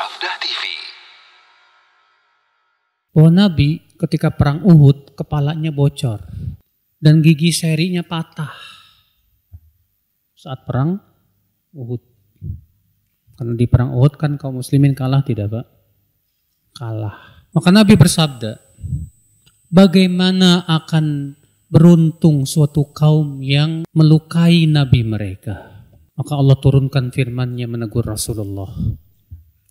Sabda TV. Bahwa oh Nabi ketika perang Uhud kepalanya bocor dan gigi serinya patah saat perang Uhud. Karena di perang Uhud kan kaum muslimin kalah tidak Pak? Kalah. Maka Nabi bersabda, bagaimana akan beruntung suatu kaum yang melukai Nabi mereka. Maka Allah turunkan firmannya menegur Rasulullah.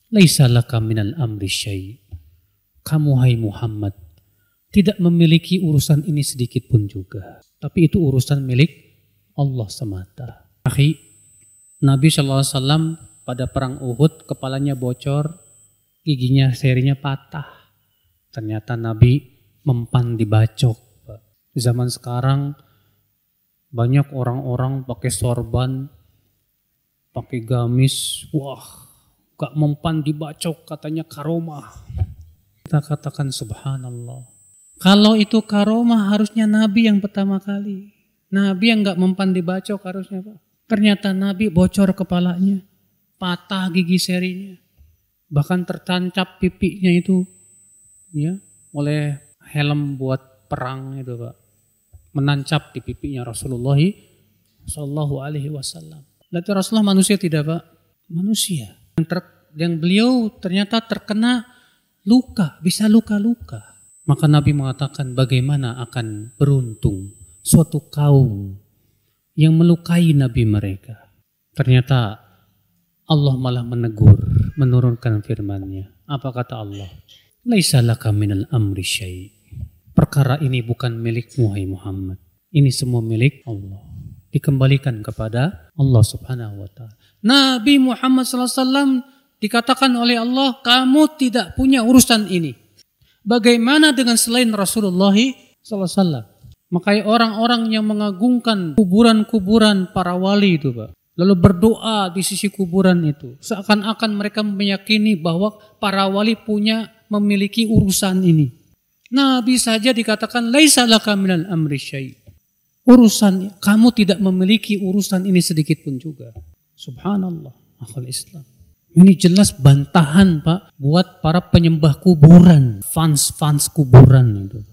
Laisa laka minal amri syai. Kamu hai Muhammad, tidak memiliki urusan ini sedikit pun juga. Tapi itu urusan milik Allah semata. Akhi, Nabi SAW pada perang Uhud kepalanya bocor, giginya serinya patah. Ternyata Nabi mempan dibacok. Zaman sekarang banyak orang-orang pakai sorban, pakai gamis, wah gak mempan dibacok katanya karomah. Kita katakan subhanallah. Kalau itu karomah harusnya Nabi yang pertama kali. Nabi yang gak mempan dibacok harusnya Pak. Ternyata Nabi bocor kepalanya. Patah gigi serinya. Bahkan tertancap pipinya itu ya oleh helm buat perang itu Pak. Menancap di pipinya Rasulullah Sallallahu Alaihi Wasallam. Lalu Rasulullah manusia tidak Pak? Manusia yang, ter, yang beliau ternyata terkena luka, bisa luka-luka. Maka Nabi mengatakan bagaimana akan beruntung suatu kaum yang melukai Nabi mereka. Ternyata Allah malah menegur, menurunkan firman-Nya. Apa kata Allah? Laisalaka minal amri syai. Perkara ini bukan milikmu hai Muhammad. Ini semua milik Allah dikembalikan kepada Allah Subhanahu wa taala. Nabi Muhammad Wasallam dikatakan oleh Allah, kamu tidak punya urusan ini. Bagaimana dengan selain Rasulullah Sallallahu Alaihi Wasallam Makanya orang-orang yang mengagungkan kuburan-kuburan para wali itu, Pak. Lalu berdoa di sisi kuburan itu. Seakan-akan mereka meyakini bahwa para wali punya memiliki urusan ini. Nabi saja dikatakan, Laisa laka minal amri syai urusan Kamu tidak memiliki urusan ini sedikit pun juga. Subhanallah, akal Islam. Ini jelas bantahan Pak buat para penyembah kuburan, fans-fans kuburan itu.